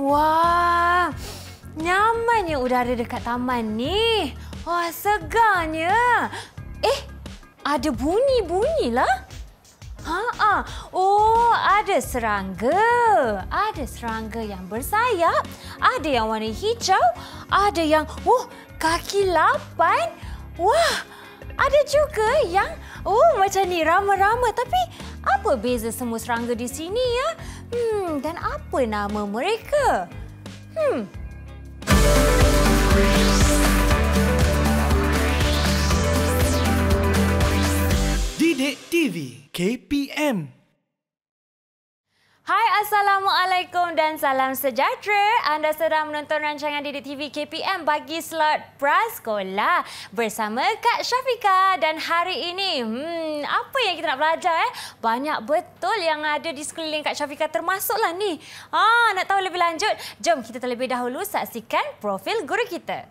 Wah, nyaman nyamannya udara dekat taman ni. Wah, segarnya. Eh, ada bunyi-bunyilah. Ha ah. Oh, ada serangga. Ada serangga yang bersayap, ada yang warna hijau, ada yang oh, kaki lapan. Wah, ada juga yang oh macam ni rama-rama tapi apa beza semua serangga di sini ya? Hmm, dan apa nama mereka? Hmm. Didik TV KPM Hai Assalamualaikum dan salam sejahtera. Anda sedang menonton rancangan Didik TV KPM bagi slot prasekolah bersama Kak Syafika. Dan hari ini, hmm, apa yang kita nak belajar? Eh? Banyak betul yang ada di sekeliling Kak Syafika termasuklah ni. Ah, nak tahu lebih lanjut? Jom kita terlebih dahulu saksikan profil guru kita.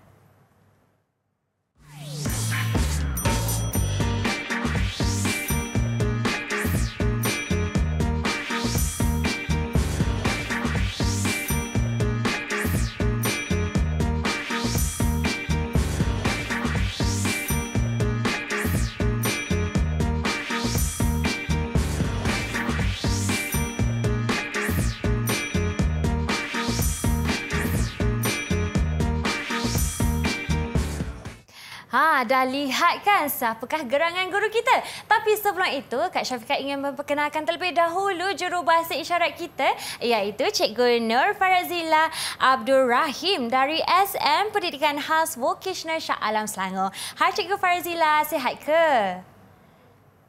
dah lihat kan siapakah gerangan guru kita. Tapi sebelum itu, Kak Syafiqah ingin memperkenalkan terlebih dahulu jurubahasa isyarat kita iaitu Cikgu Nur Farazila Abdul Rahim dari SM Pendidikan Khas Vocational Shah Alam Selangor. Hai Cikgu Farazila, sihat ke?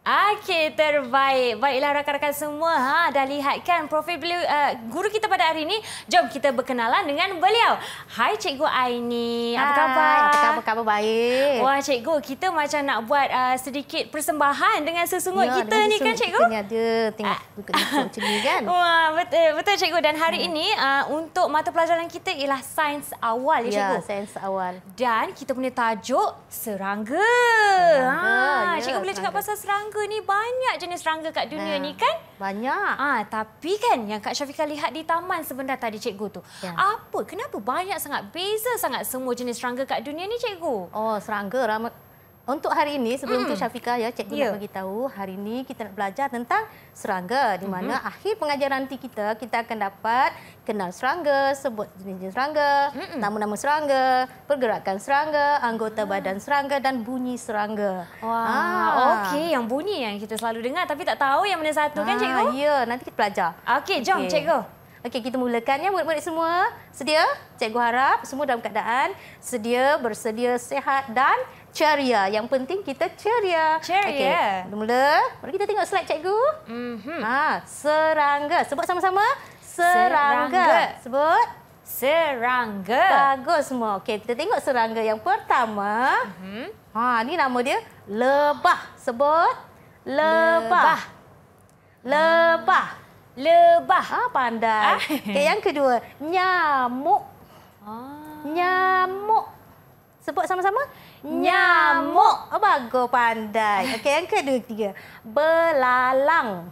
Okey, terbaik. Baiklah rakan-rakan semua. Ha, dah lihat kan profil beliau, uh, guru kita pada hari ini. Jom kita berkenalan dengan beliau. Hai Cikgu Aini. Apa Hai. khabar? Apa khabar? Khabar baik. Wah Cikgu, kita macam nak buat uh, sedikit persembahan dengan sesungut ya, kita ni kan Cikgu? Ya, ada. Tengok ah. buka macam ni kan? Wah, betul, betul Cikgu. Dan hari hmm. ini uh, untuk mata pelajaran kita ialah sains awal ya, ya Cikgu? Ya, sains awal. Dan kita punya tajuk serangga. serangga. Ha, ya, Cikgu boleh serangga. cakap pasal serangga? serangga ni banyak jenis serangga kat dunia ha. ni kan? Banyak. Ah, ha, tapi kan yang Kak Syafiqah lihat di taman sebentar tadi cikgu tu. Ya. Apa? Kenapa banyak sangat beza sangat semua jenis serangga kat dunia ni cikgu? Oh, serangga ramai untuk hari ini sebelum mm. tu hmm. Syafika ya cikgu yeah. nak ya. bagi tahu hari ini kita nak belajar tentang serangga di hmm. mana mm-hmm. akhir pengajaran nanti kita kita akan dapat kenal serangga sebut jenis-jenis serangga Mm-mm. nama-nama serangga pergerakan serangga anggota mm. badan serangga dan bunyi serangga. Wah, ah. okey yang bunyi yang kita selalu dengar tapi tak tahu yang mana satu ah, kan cikgu? Ah, ya, yeah, nanti kita belajar. Okey, jom okay. cikgu. Okey, kita mulakan ya murid-murid semua. Sedia? Cikgu harap semua dalam keadaan sedia, bersedia, sehat dan ceria. Yang penting kita ceria. Ceria. Okay. Mula, mari kita tengok slide cikgu. Mm-hmm. Ha, serangga. Sebut sama-sama. Serangga. serangga. Sebut. Serangga. Bagus semua. Okay. kita tengok serangga yang pertama. Mm-hmm. Ha, ni nama dia lebah. Sebut. Lebah. Lebah. Lebah. Ah, ha, pandai. Ah. Okay, yang kedua, nyamuk. Ah. Nyamuk. Sebut sama-sama. Nyamuk. Oh, bagus pandai. Okey, yang kedua tiga. Belalang.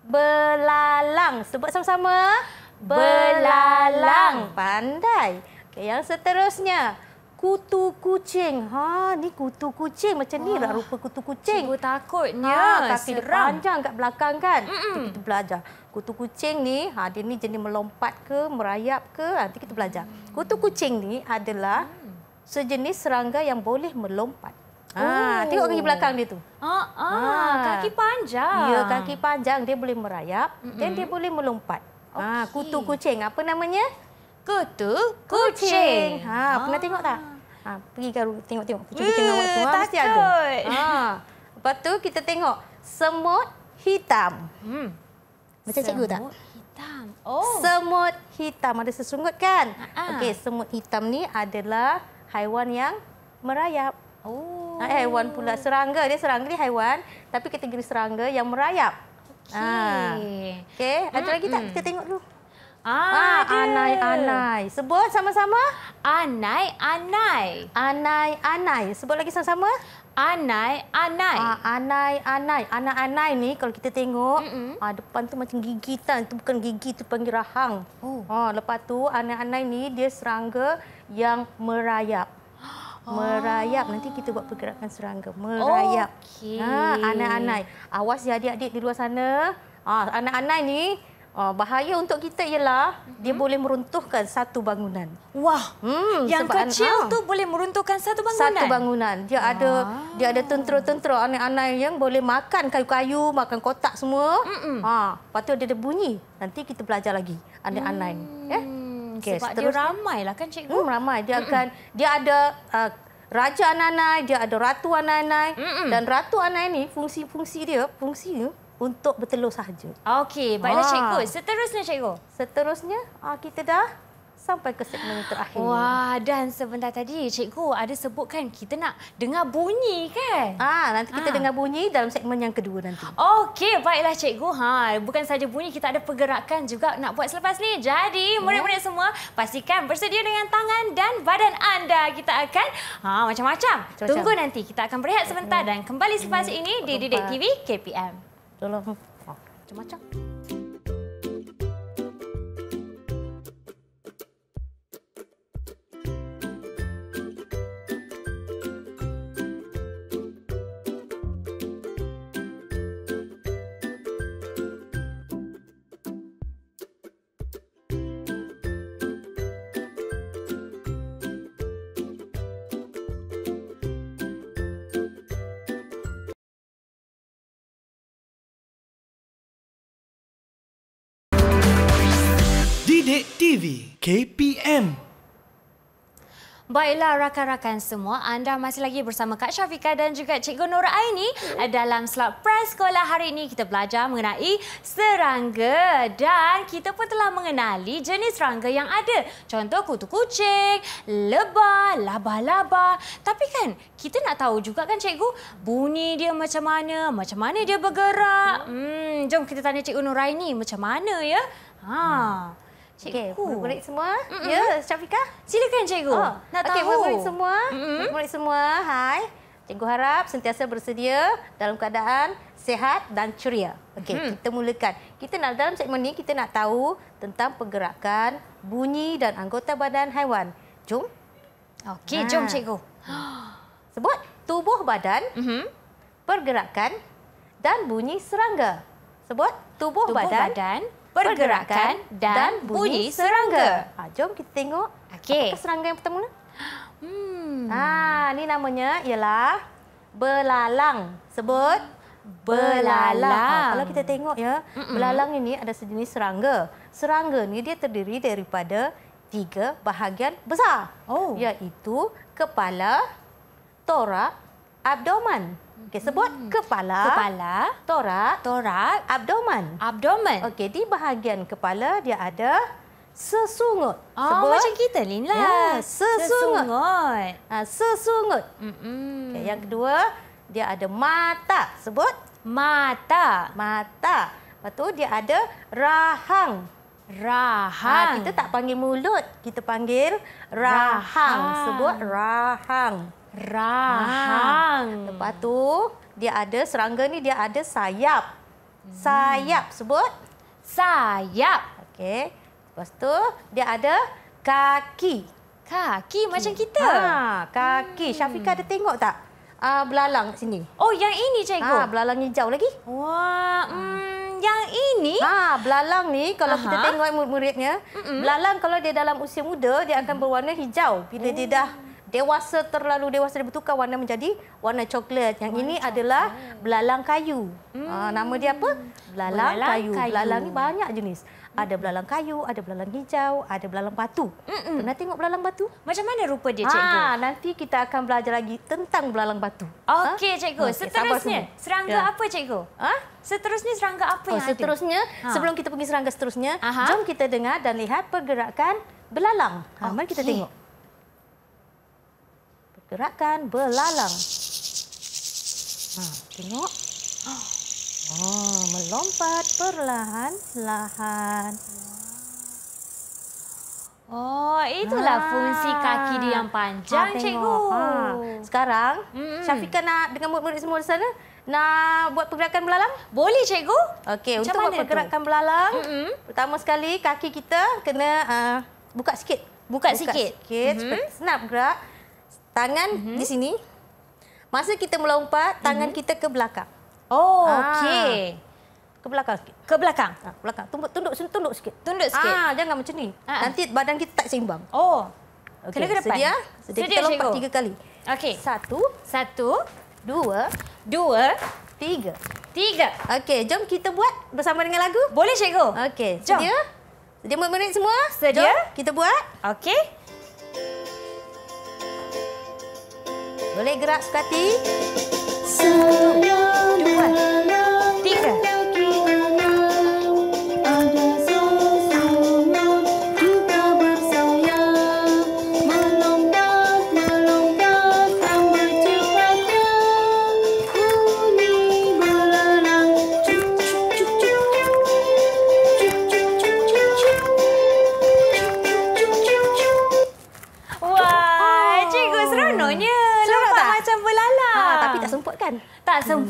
Belalang. Sebut sama-sama. Belalang. Pandai. Okey, yang seterusnya. Kutu kucing. Ha, ni kutu kucing. Macam ni lah rupa kutu kucing. Cikgu takut. Ha, kaki dia panjang kat belakang kan. Mm -mm. Kita belajar. Kutu kucing ni, ha, dia ni jenis melompat ke, merayap ke. Ha, nanti kita belajar. Kutu kucing ni adalah sejenis serangga yang boleh melompat. Ah, oh. tengok kaki belakang dia tu. Ah, ah, ah. kaki panjang. Ya, kaki panjang dia boleh merayap mm -mm. dan dia boleh melompat. Okay. Ah, kutu kucing. Apa namanya? Kutu kucing. Ha, ah. pernah tengok tak? Ha, pergi garu tengok-tengok Kutu kucing hmm, awak tu. Ah, ada. Ha. Lepas tu kita tengok semut hitam. Hmm. Macam semut cikgu tak? Hitam. Oh. Semut hitam ada sesungut kan? Ah. Okey, semut hitam ni adalah haiwan yang merayap. Oh. Ah, haiwan pula serangga dia serangga ni haiwan tapi kategori serangga yang merayap. Okey. Ah. Okey, ada lagi tak kita hmm. tengok dulu? Ah, anai anai. Sebut sama-sama. Anai anai. Anai anai. Sebut lagi sama-sama. Anai, anai. Ah, anai, anai. Anak-anai ni kalau kita tengok, mm -mm. ah depan tu macam gigitan, tu bukan gigi, tu panggil rahang. Oh. Ah, lepas tu anai-anai ni dia serangga yang merayap. Merayap. Nanti kita buat pergerakan serangga. Merayap. Okay. Ah, anai-anai. Awas ya adik-adik di luar sana. Ah, anai-anai ni Uh, bahaya untuk kita ialah mm -hmm. dia mhm. boleh meruntuhkan satu bangunan. Wah, hmm, yang kecil an, ha. tu boleh meruntuhkan satu bangunan. Satu bangunan. Dia ah. ada dia ada ah. tentera-tentera anak-anak yang boleh makan kayu-kayu, makan kotak semua. Mm -mm. Ha, lepas tu ada bunyi. Nanti kita belajar lagi anak-anak. Mm. Eh? Ya? Okay, Sebab seterusnya. dia ramailah kan cikgu? Hmm, ramai. Dia mm -mm. akan dia ada uh, raja anak-anak, dia ada ratu anak-anak mm -mm. dan ratu anak-anak ni fungsi-fungsi dia, fungsi dia untuk bertelur sahaja. Okey, baiklah ah. cikgu. Seterusnya cikgu. Seterusnya ah, kita dah sampai ke segmen terakhir. Wah, dan sebentar tadi cikgu ada sebutkan kita nak dengar bunyi kan? Ah, nanti kita ah. dengar bunyi dalam segmen yang kedua nanti. Okey, baiklah cikgu. Ha, bukan saja bunyi kita ada pergerakan juga nak buat selepas ni. Jadi, ya. murid-murid semua pastikan bersedia dengan tangan dan badan anda. Kita akan ha macam-macam. Tunggu nanti kita akan berehat sebentar hmm. dan kembali selepas hmm, ini di Didik TV KPM. 走了，好。怎么着？Cik TV KPM Baiklah rakan-rakan semua, anda masih lagi bersama Kak Syafiqah dan juga Cikgu Nur Aini dalam slot press sekolah hari ini kita belajar mengenai serangga dan kita pun telah mengenali jenis serangga yang ada. Contoh kutu kucing, lebah, laba-laba. Tapi kan kita nak tahu juga kan Cikgu bunyi dia macam mana, macam mana dia bergerak. Hmm, jom kita tanya Cikgu Nur Aini macam mana ya. Ha. Hmm. Cikgu. Okay, murid semua. Mm -mm. Ya, Syafika. Silakan cikgu. Oh, nak okay, tahu. murid-murid semua. Murid-murid semua. Hai. Cikgu harap sentiasa bersedia dalam keadaan sehat dan ceria. Okey, mm. kita mulakan. Kita nak dalam segmen ini kita nak tahu tentang pergerakan, bunyi dan anggota badan haiwan. Jom. Okey, jom cikgu. Sebut tubuh badan, mm -hmm. pergerakan dan bunyi serangga. Sebut tubuh, tubuh badan. badan pergerakan dan bunyi serangga. Ha, jom kita tengok okay. apakah serangga yang pertama. Hmm. Ha, ini namanya ialah belalang. Sebut belalang. Ha, kalau kita tengok, ya, belalang ini ada sejenis serangga. Serangga ini dia terdiri daripada tiga bahagian besar. Oh. Iaitu kepala, torak, abdomen. Okey, sebut hmm. kepala. Kepala. Torak. Torak. Abdomen. Abdomen. Okey, di bahagian kepala dia ada sesungut. Oh, sebut. macam kita ni lah. Ya, sesungut. Sesungut. Ha, sesungut. Okay, yang kedua, dia ada mata. Sebut. Mata. Mata. Lepas tu dia ada rahang. Rahang. Ha, kita tak panggil mulut. Kita panggil rahang. rahang. Sebut rahang. Rahang. Ha. Lepas tu dia ada serangga ni dia ada sayap. Hmm. Sayap sebut. Sayap. Okey. Lepas tu dia ada kaki. Kaki, kaki. macam kita. Ha, kaki. Hmm. Syafiqah ada tengok tak? Ah uh, belalang sini. Oh, yang ini cikgu. Ah ha, belalang hijau lagi. Wah, ah. hmm, yang ini. Ah ha, belalang ni kalau Aha. kita tengok muridnya, Mm-mm. belalang kalau dia dalam usia muda dia akan berwarna hijau bila oh. dia dah dewasa terlalu dewasa dia bertukar warna menjadi warna coklat. Yang warna ini coklat. adalah belalang kayu. Hmm. Uh, nama dia apa? Belalang, belalang kayu. kayu. Belalang ni banyak jenis. Ada belalang kayu, ada belalang hijau, ada belalang batu. Mm-mm. Pernah tengok belalang batu? Macam mana rupa dia, ah, Cikgu? Ha, nanti kita akan belajar lagi tentang belalang batu. Ah. Okey, Cikgu. Okay, seterusnya, serangga ya. apa, Cikgu? Ha? Seterusnya, serangga apa oh, yang seterusnya, ada? Seterusnya, ha. sebelum kita pergi serangga seterusnya, Aha. jom kita dengar dan lihat pergerakan belalang. Ha, okay. Mari kita tengok gerakan belalang. Ha, tengok. Oh, melompat perlahan-lahan. Oh, itulah ha. fungsi kaki dia yang panjang, ha, cikgu. Ha. Sekarang, mm -mm. Syafiqah nak dengan murid-murid semua di sana nak buat pergerakan belalang? Boleh, cikgu. Okey, untuk buat pergerakan belalang, mm -mm. pertama sekali kaki kita kena uh, buka sikit. Buka, buka sikit. sikit mm -hmm. Senap gerak tangan mm -hmm. di sini. Masa kita melompat, tangan mm -hmm. kita ke belakang. Oh, ah. okey. Ke belakang sikit. Ke belakang. Ah, belakang. Tunduk, tunduk, tunduk sikit. Tunduk sikit. Ah, jangan macam ni. Ah. ah. Nanti badan kita tak seimbang. Oh. okey. Kena ke Sedia. Sedia, Sedia kita lompat tiga kali. Okey. Satu. Satu. Dua. Dua. Tiga. Tiga. Okey, jom kita buat bersama dengan lagu. Boleh, cikgu. Okey. Jom. Sedia? Sedia murid-murid semua? Sedia. Jom, kita buat. Okey. Boleh gerak sukati? Sebelum Dua.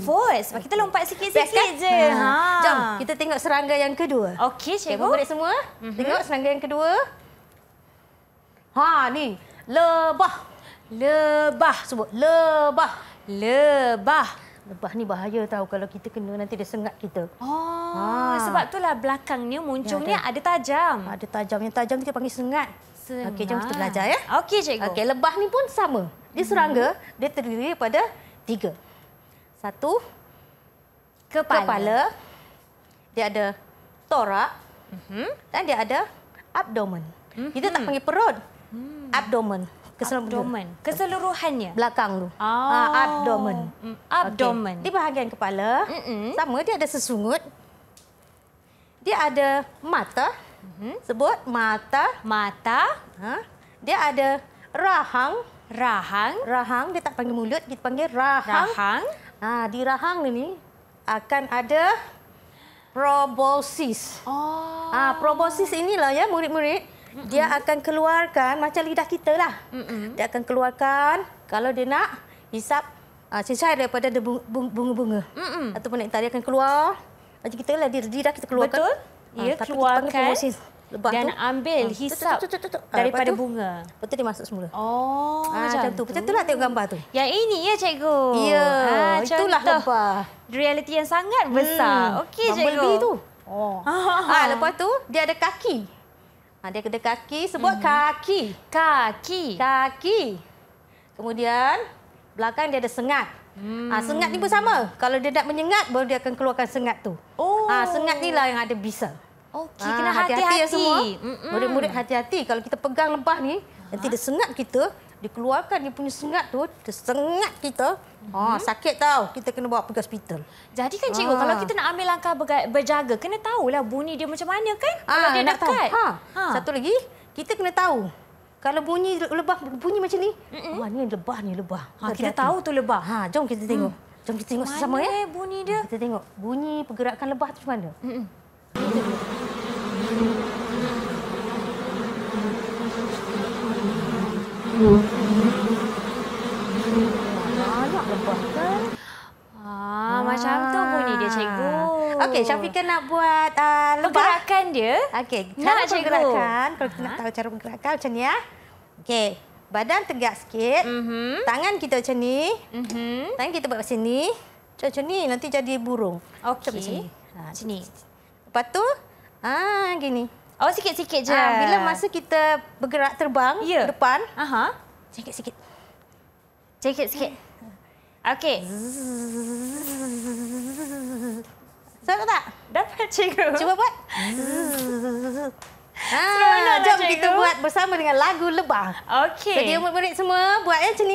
fokus. Sebab kita lompat sikit-sikit kan? je. Hmm. Ha. Jom, kita tengok serangga yang kedua. Okey, cikgu. Okay, Boleh semua. Mm -hmm. Tengok serangga yang kedua. Ha, ni. Lebah. Lebah. Sebut. Lebah. Lebah. Lebah ni bahaya tahu kalau kita kena nanti dia sengat kita. Oh, ha. sebab itulah belakangnya muncungnya ya, ada tajam. Ada tajam. Yang tajam kita panggil sengat. sengat. Okey, jom kita belajar ya. Okey, cikgu. Okey, lebah ni pun sama. Dia serangga, hmm. dia terdiri pada tiga satu kepala. kepala. Dia ada torak mm-hmm. dan dia ada abdomen. Mm-hmm. Kita tak mhm. panggil perut. Mm. Abdomen. Keseluruhan. Abdomen. Keseluruhannya. Belakang tu. Oh. Uh, abdomen. Mm, abdomen. Di bahagian kepala mm-hmm. sama dia ada sesungut. Dia ada mata. Mm-hmm. Sebut mata. Mata. Huh? Ha? Dia ada rahang. Rahang. Rahang. Dia tak panggil mulut. Kita panggil rahang. Rahang. Ha, di rahang ini akan ada proboscis. Oh. Ha, proboscis inilah ya murid-murid. Dia akan keluarkan macam lidah kita lah. Dia akan keluarkan kalau dia nak hisap ha, uh, cincai daripada bunga-bunga. Ataupun nak dia akan keluar. Macam kita lah, dia, dia kita keluarkan. Betul. Ha, ya, keluarkan. Kita lebah dan tu ambil ah, hisap tutup, tutup, tutup, tutup. Ah, daripada tu, bunga. Betul dia masuk semula. Oh, ha, macam, macam tu. tu. Macam itulah tengok gambar tu. Yang ini ya cikgu. Ya, ha, itulah contoh. lebah. Reality yang sangat besar. Hmm. Okey cikgu. Bumblebee tu. Oh. Ha, lepas tu dia ada kaki. Ha, dia ada kaki sebut hmm. kaki. Kaki. Kaki. Kemudian belakang dia ada sengat. Hmm. Ha, sengat ni pun sama. Kalau dia nak menyengat baru dia akan keluarkan sengat tu. Oh. Ha, sengat ni lah yang ada bisa. Okey, ah, kena hati-hati ya semua. Murid-murid hati-hati kalau kita pegang lebah ni, ha. nanti dia sengat kita, dikeluarkan dia punya sengat tu, tersengat kita. Oh sakit tau. Kita kena bawa pergi hospital. Jadi kan cikgu, ha. kalau kita nak ambil langkah berjaga, kena tahulah bunyi dia macam mana kan? Ha, kalau dia dekat. Tahu. Ha. ha. Satu lagi, kita kena tahu kalau bunyi lebah bunyi macam ni. Mm -mm. Wah, ni lebah ni lebah. Ha, kita tahu tu lebah. Ha, jom kita tengok. Hmm. Jom kita tengok sama ya. bunyi dia. Kita tengok bunyi pergerakan lebah tu macam mana. Mm -mm. Ah, Okey, Syafiq kan nak buat uh, ah, lebah. gerakan dia. Okey, cara nak pergerakan. Cikgu. Kalau kita nak ha? tahu cara pergerakan macam ni. Ya. Okey, badan tegak sikit. Mm -hmm. Tangan kita macam ni. Mm -hmm. Tangan kita buat macam ni. Macam, ni, nanti jadi burung. Okey, macam ni. Ha, Lepas tu, Ah, gini. Oh, sikit-sikit je. Ah. Bila masa kita bergerak terbang ya. ke depan. Aha. Sikit-sikit. Sikit-sikit. Okey. Sama tak? Dapat cikgu. Cuba buat. Ah, jom cikgu. kita buat bersama dengan lagu lebah. Okey. Jadi murid-murid semua buat ya macam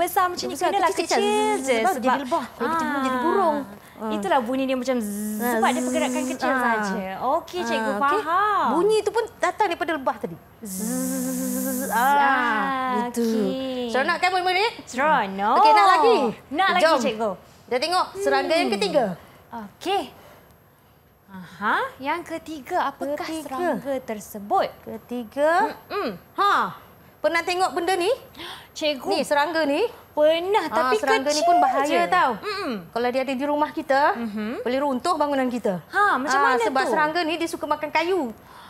besar macam ni kena lah kecil je sebab dia lebah kalau kita ah. jadi burung ah. Itulah bunyi dia macam zzz, ah, sebab dia pergerakan kecil saja. Okey cikgu okay. faham. Bunyi itu pun datang daripada lebah tadi. Zzzz. ah, itu. Okay. Seronok kan bunyi ni? Seronok. Okey nak lagi. Nak Jom. lagi cikgu. Kita tengok serangga hmm. yang ketiga. Okey. Aha, yang ketiga apakah ketiga. serangga tersebut? Ketiga. Hmm. -mm. Ha. Pernah tengok benda ni? Cikgu. Ni serangga ni. Pernah ah, tapi ha, serangga kecil ni pun bahaya je. tau. Mm -mm. Kalau dia ada di rumah kita, mm -hmm. boleh runtuh bangunan kita. Ha, macam ha, mana sebab tu? Sebab serangga ni dia suka makan kayu.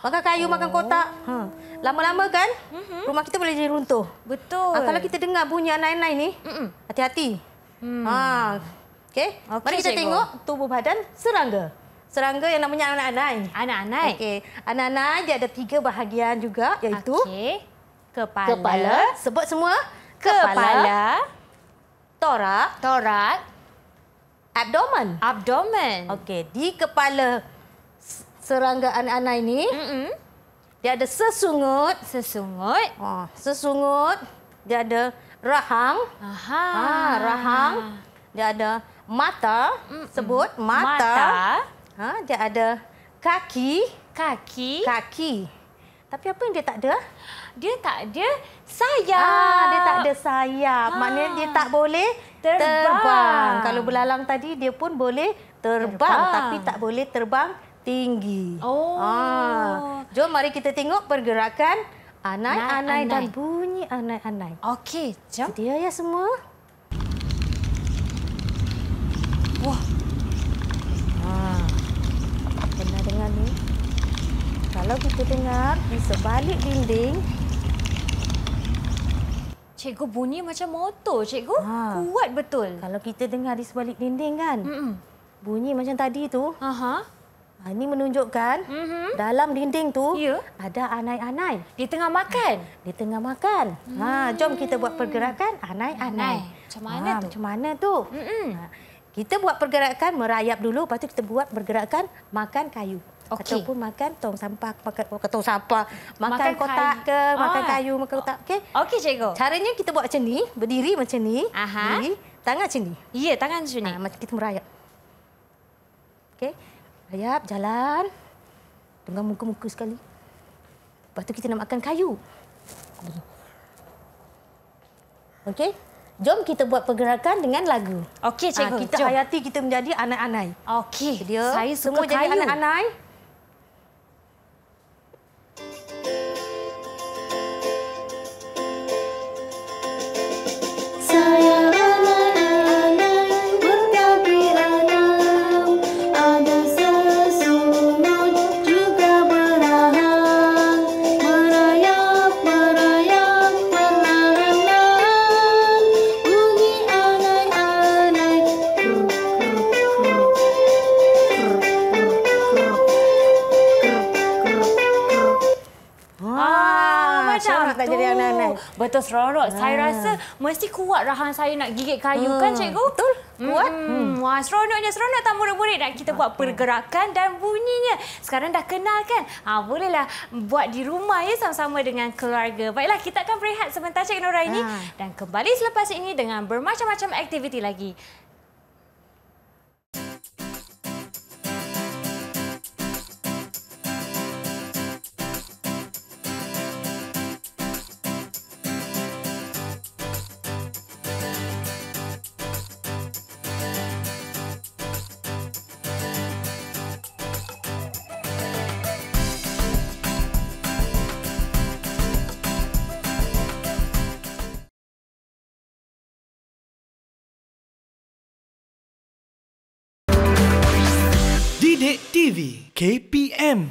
Makan kayu, oh. makan kotak. Ha. Lama-lama ha. kan, mm -hmm. rumah kita boleh jadi runtuh. Betul. Ha, kalau kita dengar bunyi anak-anak ni, hati-hati. Mm ha. okay. okay. Mari kita cikgu. tengok tubuh badan serangga. Serangga yang namanya anak-anak. Anak-anak. Okey. Anak-anak dia ada tiga bahagian juga iaitu... Okay kepala, kepala. sebut semua kepala, kepala. torak torak abdomen abdomen okey di kepala serangga anak-anak ini Mm-mm. dia ada sesungut sesungut oh sesungut dia ada rahang aha ah, ha, rahang dia ada mata Mm-mm. sebut mata, mata. Ha, dia ada kaki kaki kaki tapi apa yang dia tak ada dia tak ada sayap. Ah, dia tak ada sayap. Ah. Maknanya dia tak boleh terbang. terbang. Kalau belalang tadi dia pun boleh terbang, terbang. tapi tak boleh terbang tinggi. Oh. Ah. Jom mari kita tengok pergerakan anai-anai dan bunyi anai-anai. Okey, jom. Sedia ya semua. Wah. Ah. Kalau kita dengar di sebalik dinding, Cikgu bunyi macam motor, cikgu. Ha. Kuat betul. Kalau kita dengar di sebalik dinding kan? Mm -mm. Bunyi macam tadi tu. Aha. Ha, ini menunjukkan mm -hmm. dalam dinding tu ya. ada anai-anai. Di tengah makan. Di tengah makan. Ha, mm. jom kita buat pergerakan anai-anai. Macam mana ha, tu? Macam mana tu? Mm -mm. Ha, kita buat pergerakan merayap dulu, lepas tu kita buat pergerakan makan kayu. Okay. Ataupun makan tong sampah, makan oh, tong sampah, makan, makan kotak kayu. ke, makan ah. kayu, makan kotak. Okey. Okey, cikgu. Caranya kita buat macam ni, berdiri macam ni. Aha. Berdiri, tangan macam ni. Ya, tangan macam ni. Ah, kita merayap. Okey. Rayap, jalan. Tunggang muka-muka sekali. Lepas tu kita nak makan kayu. Okey. Jom kita buat pergerakan dengan lagu. Okey, cikgu. Ha, kita Jom. hayati kita menjadi anak-anak. Okey. Saya semua jadi anak-anak. Betul serorok. Ha. Ah. Saya rasa mesti kuat rahang saya nak gigit kayu ha. kan cikgu? Betul. Kuat. Hmm, hmm. Wah seronoknya seronok tak murid-murid nak kita buat pergerakan dan bunyinya. Sekarang dah kenal kan? Ha, bolehlah buat di rumah ya sama-sama dengan keluarga. Baiklah kita akan berehat sebentar Cik Nora ini ha. dan kembali selepas ini dengan bermacam-macam aktiviti lagi. KPM.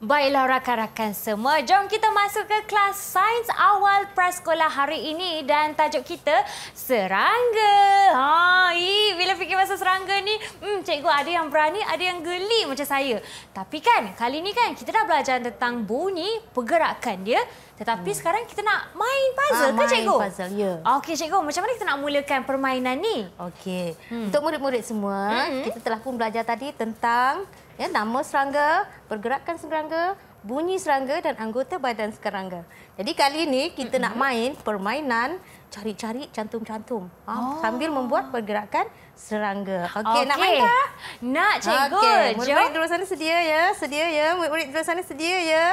Baiklah rakan-rakan semua, jom kita masuk ke kelas sains awal prasekolah hari ini dan tajuk kita serangga. Ha, ii, bila fikir pasal serangga ni, hmm, cikgu ada yang berani, ada yang geli macam saya. Tapi kan, kali ni kan kita dah belajar tentang bunyi pergerakan dia tetapi hmm. sekarang kita nak main puzzle ha, ah, ke kan, cikgu? Main puzzle, ya. Okey cikgu, macam mana kita nak mulakan permainan ni? Okey. Hmm. Untuk murid-murid semua, hmm. kita telah pun belajar tadi tentang ya, nama serangga, pergerakan serangga, bunyi serangga dan anggota badan serangga. Jadi kali ini kita hmm. nak main permainan cari-cari cantum-cantum ha, oh. sambil membuat pergerakan serangga. Okey, okay. nak main dah? Nak, cikgu. Okay. Murid-murid di luar sana sedia ya. Sedia ya. Murid-murid di luar sana sedia ya.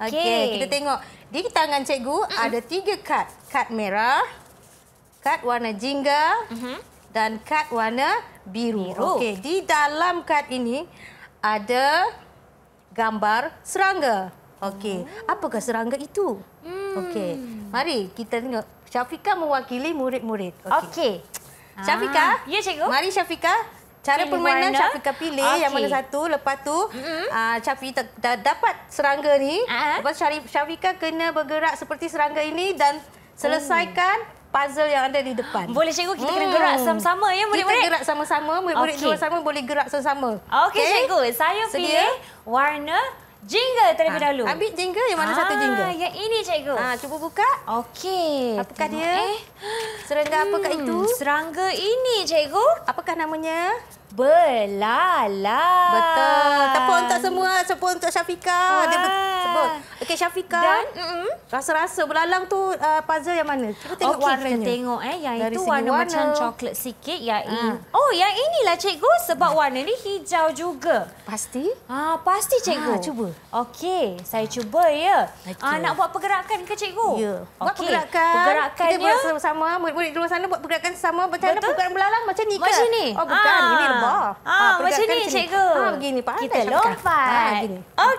Okey, okay. kita tengok. Di tangan cikgu mm. ada tiga kad. Kad merah, kad warna jingga mm -hmm. dan kad warna biru. biru. Okey, di dalam kad ini ada gambar serangga. Okey, oh. apakah serangga itu? Hmm. Okey, mari kita tengok. Syafika mewakili murid-murid. Okey. Okay. Syafika? Ah. Ya, cikgu. Mari Syafika. Cara pilih permainan warna. Syafika pilih okay. yang mana satu. Lepas tu, ah mm -hmm. uh, dapat serangga ni. Uh ah. -huh. Lepas Syafika kena bergerak seperti serangga ini dan selesaikan hmm. Puzzle yang ada di depan. Boleh cikgu, kita hmm. kena gerak sama-sama ya murid-murid. Kita gerak sama-sama, murid-murid okay. sama boleh gerak sama-sama. Okey okay. cikgu, saya Sedia? warna Jingle terlebih ha. dahulu. Ambil jingle yang mana ha. satu Ah, Yang ini, cikgu. Ha. Cuba buka. Okey. Apakah Tengok dia? Eh. Serangga hmm. apakah itu? Hmm, serangga ini, cikgu. Apakah namanya? Belala. Betul. Tapi untuk semua. sebut untuk Syafika. Ah. Dia sebut. Okey Syafika. Dan rasa-rasa mm -mm. belalang tu uh, puzzle yang mana? Cuba tengok okay, warnanya. Kita tengok eh. Yang Dari itu warna, warna macam coklat sikit. Yang ah. ini. Oh yang inilah cikgu. Sebab warna ni hijau juga. Pasti? Ah Pasti ah, cikgu. Ah, cuba. Okey. Saya cuba ya. Okay. Ah, nak buat pergerakan ke cikgu? Ya. Yeah. Buat okay. pergerakan. Pergerakan dia buat sama-sama. Murid-murid di luar sana buat pergerakan sama. Macam mana pergerakan belalang? Macam ni ke? Macam ni. Oh bukan. Ah. Ini Ah Ha, ha macam ni cikgu. Ha begini pandai. Kita lompat. Ha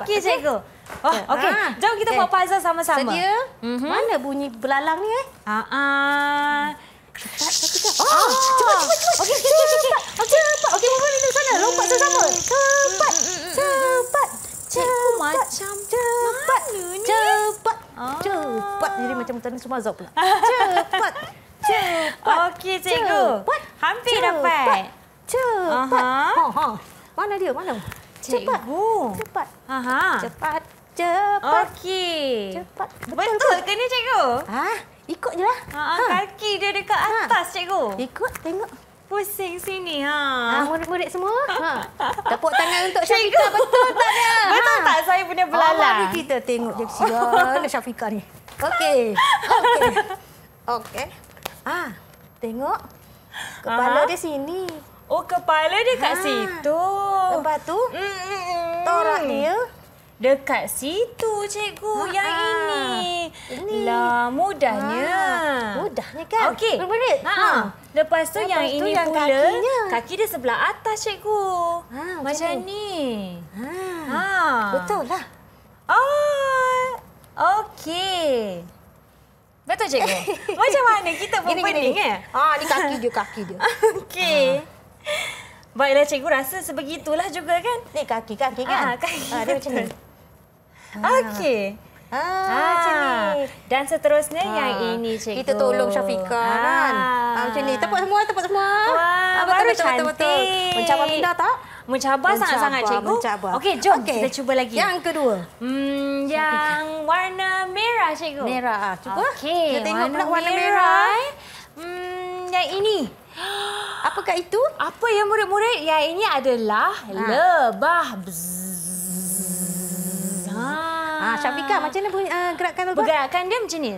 Okey cikgu. Oh, okey. Ha. Jom kita buat puzzle sama-sama. Sedia? Mm-hmm. Mana bunyi belalang ni eh? Ha ah. Cepat, cepat, cepat. cepat hmm, hmm, hmm, cepat, cepat, cepat. cepat cepat, cepat. cepat cepat. cepat cepat cepat cepat cepat cepat cepat Cepat. Cepat. Cepat. cepat cepat. Cepat. Cepat. cepat cepat cepat cepat cepat cepat Cepat. Cepat. cepat cepat Cepat. cepat cepat Cepat. Cepat. Ha, ha. Mana dia? Mana? Cepat. Cikgu. Cepat. Aha. Cepat. Cepat. Okey. Cepat. Betul, Betul ke ni, cikgu? Ha? Ikut je lah. Ha, ha. Kaki dia dekat ha. atas, cikgu. Ikut, tengok. Pusing sini. Ha. Ha, murid-murid semua. Ha. Tepuk tangan untuk Syafiqah. Cikgu. Betul tak, ha. Betul tak saya punya belalang? mari kita tengok je. Mana syafika ni? Okey. Okey. Okey. Ah, ha. tengok. Kepala Aha. dia sini. Oh, kepala dia kat ha. situ. Lepas tu, Mm-mm. torak dia dekat situ cikgu ha, yang ha. ini. ini. Lah mudahnya. Ha. Mudahnya kan? Okey. Ha. ha. Lepas tu Lepas yang, yang ini yang pula kakinya. kaki dia sebelah atas cikgu. Ha, macam, macam ni. Ha. ha. Betul lah. Oh. Okey. Betul cikgu. macam mana kita pun pening eh? Ha, ni kaki dia, kaki dia. Okey. Ha. Baiklah cikgu rasa sebegitulah juga kan? Ni kaki kaki kan? Ah, kaki. Ah, dia macam ni. Ah. Okey. Ah, ah macam ni. Dan seterusnya ah. yang ini cikgu. Kita tolong Syafika ah. kan. Ah, macam ni. Tepuk semua, tepuk semua. Wah, ah, betul betul, betul betul. Mencabar minda tak? Mencabar sangat-sangat cikgu. Mencabar. Okey, jom okay. kita cuba lagi. Yang kedua. Hmm, yang Syafika. warna merah cikgu. Merah. Ah. Cuba. Okey. Kita tengok warna pula merah. warna merah. Hmm, yang ini. Apakah itu? Apa yang murid-murid? Ya ini adalah ha. lebah. Bzzz. Ha. Ha, Syafiqah, macam mana bunyi, uh, gerakan lebah? Gerakan dia macam ni.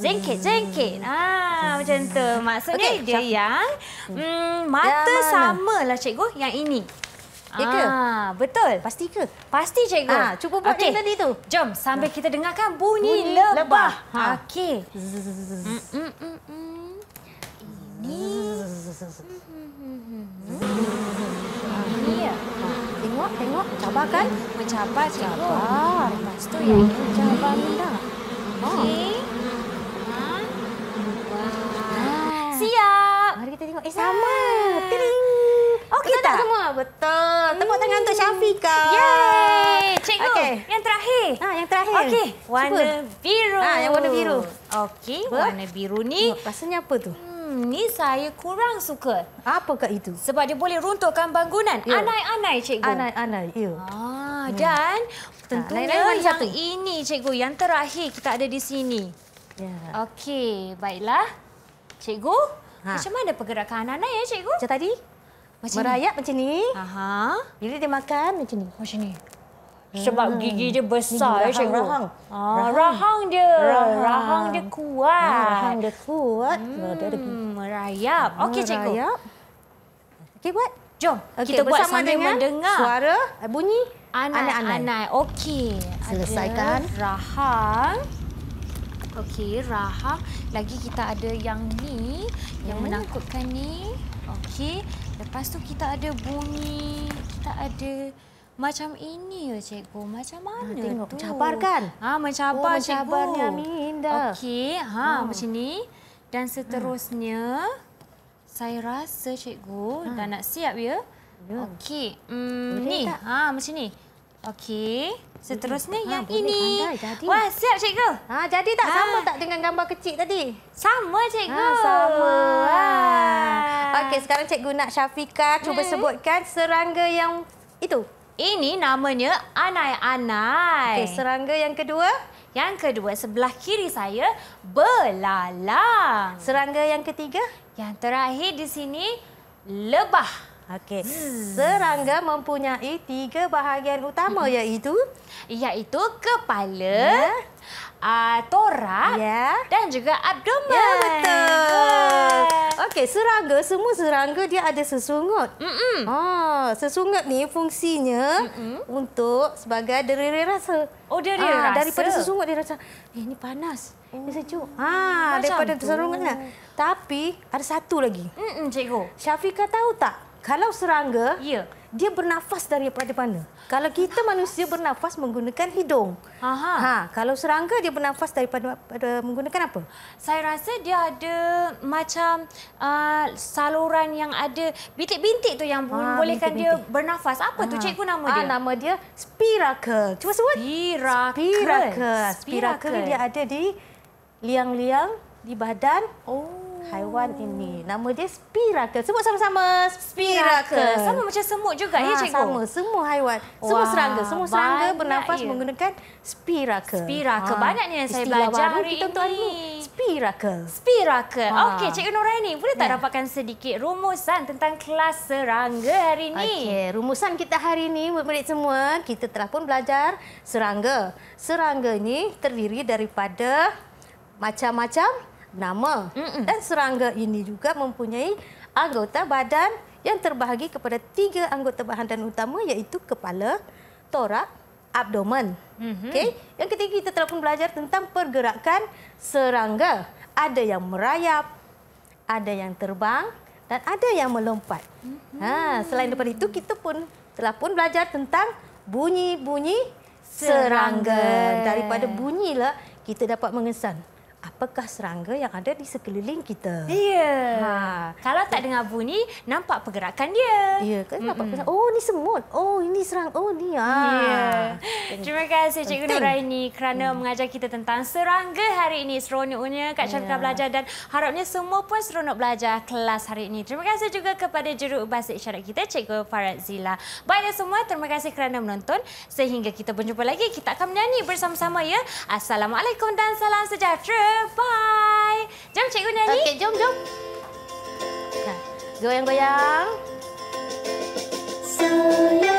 Zengkit, zengkit. Ha, ah, macam tu. Maksudnya okay. dia yang mm, mata ya, lah cikgu yang ini. Ya ke? Ha, betul. Pasti ke? Pasti cikgu. Ha, cuba buat okay. tadi tu. Jom sambil kita dengarkan bunyi, bunyi lebah. lebah. Ha. Okey. Mm, mm, mm, mm ni. Tengok, tengok. Cabar kan? Mencabar, cabar. Lepas tu yang ini Okey. Siap. Mari kita tengok. Eh, sama. Okey oh, tak? semua? Betul. Tepuk tangan untuk hmm. Syafika. Yeay. okay. yang terakhir. Ha, yang terakhir. Okey. Warna biru. Ah yang warna biru. Okey, warna biru ni. Rasanya apa tu? Hmm. Hmm, ni saya kurang suka. Apa Apakah itu? Sebab dia boleh runtuhkan bangunan. Ya. Anai-anai, yeah. cikgu. Anai-anai, ya. Yeah. Ah, yeah. Dan tentunya nah, yang satu. ini, cikgu, yang terakhir kita ada di sini. Yeah. Okey, baiklah. Cikgu, ha. macam mana pergerakan anai-anai ya, cikgu? Macam tadi? Macam Merayap ni. macam ni. Aha. Bila dia makan, macam ni. Macam ni sebab hmm. gigi dia besar gigi rahang, ya Rahang. Ah, rahang. rahang dia. Rahang. rahang dia kuat. Ah, rahang dia kuat. Hmm, dia ada merayap. Hmm, Okey cikgu. Merayap. Okey buat. Jom. Okay, kita buat sambil dengan mendengar suara eh, bunyi Anak-anak. Okey. Selesaikan ada rahang. Okey, rahang. Lagi kita ada yang ni hmm. yang menakutkan ni. Okey. Lepas tu kita ada bunyi. Kita ada macam ini ya cikgu. Macam ah, mana ha, tengok, tu? mencabar kan? Ha, mencabar oh, cikgu. Oh, mencabarnya Minda. Okey, ha, ha. macam ni. Dan hmm. seterusnya, ha. saya rasa cikgu ha. dah nak siap ya. ya. Okey, hmm, ni. Tak? Ha, macam ni. Okey, seterusnya ha, yang ini. Pandai, Wah, siap cikgu. Ha, jadi tak? Ha. Sama tak dengan gambar kecil tadi? Sama cikgu. Ha, sama. Ha. Okey, sekarang cikgu nak Syafiqah cuba hmm. sebutkan serangga yang itu. Ini namanya anai-anai. Okey, serangga yang kedua? Yang kedua sebelah kiri saya belalang. Serangga yang ketiga? Yang terakhir di sini lebah. Okey. Serangga mempunyai tiga bahagian utama iaitu iaitu kepala, ya uh, ah, torak yeah. dan juga abdomen. Ya, yeah, betul. Yeah. Okey, serangga, semua serangga dia ada sesungut. Mm -mm. Oh, sesungut ni fungsinya mm -mm. untuk sebagai derira rasa. Oh, derira ah, rasa. Daripada sesungut dia rasa, eh, ini panas, oh. ini sejuk. Ha, ah, daripada sesungutnya, Tapi, ada satu lagi. Mm -mm, cikgu. Syafiqah tahu tak, kalau serangga... Yeah dia bernafas dari daripada mana? Kalau kita manusia bernafas menggunakan hidung. Aha. Ha, kalau serangga dia bernafas daripada pada menggunakan apa? Saya rasa dia ada macam uh, saluran yang ada bintik-bintik tu yang ha, bolehkan bintik -bintik. dia bernafas. Apa ha. tu cikgu nama ah, dia? Ah, nama dia spiracle. Cuba sebut. Spiracle. Spiracle. Spiracle, spiracle dia ada di liang-liang di badan. Oh haiwan ini. Nama dia spiracle. Semut sama-sama. Spiracle. Sama macam semut juga ya, ha, ya cikgu. Sama, semua haiwan. Semua Wah, serangga, semua serangga bernafas ya. menggunakan spiracle. Spiracle. Ha. Banyaknya yang saya Istilah belajar hari kita untuk ini. Spiracle. Spiracle. Ha. Okey, cikgu Nuraini, boleh tak ya. dapatkan sedikit rumusan tentang kelas serangga hari ini? Okey, rumusan kita hari ini murid-murid semua, kita telah pun belajar serangga. Serangga ini terdiri daripada macam-macam nama Mm-mm. dan serangga ini juga mempunyai anggota badan yang terbahagi kepada tiga anggota bahan dan utama iaitu kepala, torak, abdomen. Mm-hmm. Okey, yang ketiga kita telah pun belajar tentang pergerakan serangga. Ada yang merayap, ada yang terbang dan ada yang melompat. Mm-hmm. Ha, selain daripada itu kita pun telah pun belajar tentang bunyi-bunyi serangga. serangga. Daripada bunyilah kita dapat mengesan apakah serangga yang ada di sekeliling kita. Ya. Ha. Kalau tak dengar bunyi, nampak pergerakan dia. Ya, kan nampak mm Oh, ini semut. Oh, ini serangga. Oh, ni. Ha. Ya. Terima kasih Cikgu Nuraini kerana hmm. mengajar kita tentang serangga hari ini. Seronoknya Kak Syarikat ya. belajar dan harapnya semua pun seronok belajar kelas hari ini. Terima kasih juga kepada juru bahasa isyarat kita, Cikgu Farad Zila. Baiklah ya semua, terima kasih kerana menonton. Sehingga kita berjumpa lagi, kita akan menyanyi bersama-sama ya. Assalamualaikum dan salam sejahtera. Bye. Jom cikgu nyanyi. Okey, jom jom. Goyang-goyang. Saya